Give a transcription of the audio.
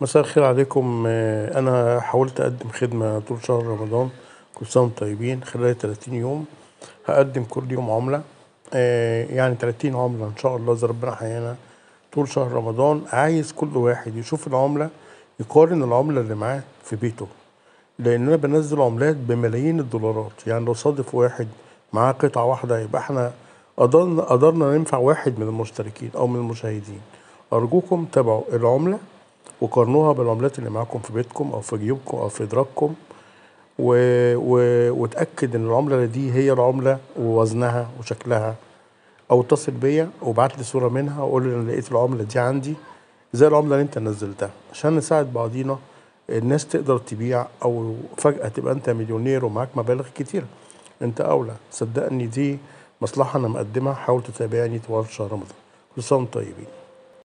مساء الخير عليكم آه، انا حاولت اقدم خدمه طول شهر رمضان كل سنه وانتم طيبين خلال 30 يوم هقدم كل يوم عمله آه، يعني 30 عمله ان شاء الله اذا ربنا حيانا طول شهر رمضان عايز كل واحد يشوف العمله يقارن العمله اللي معاه في بيته لان انا بنزل عملات بملايين الدولارات يعني لو صادف واحد معاه قطعه واحده يبقى احنا قدرنا قدرنا ننفع واحد من المشتركين او من المشاهدين ارجوكم تابعوا العمله وقارنوها بالعملات اللي معاكم في بيتكم او في جيوبكم او في ادراككم و... و... وتاكد ان العمله دي هي العمله ووزنها وشكلها او اتصل بيا وابعت لي صوره منها وقول لي انا لقيت العمله دي عندي زي العمله اللي انت نزلتها عشان نساعد بعضينا الناس تقدر تبيع او فجاه تبقى انت مليونير ومعاك مبالغ كتير انت اولى صدقني دي مصلحه انا مقدمها حاول تتابعني طوال شهر رمضان كل سنه طيبين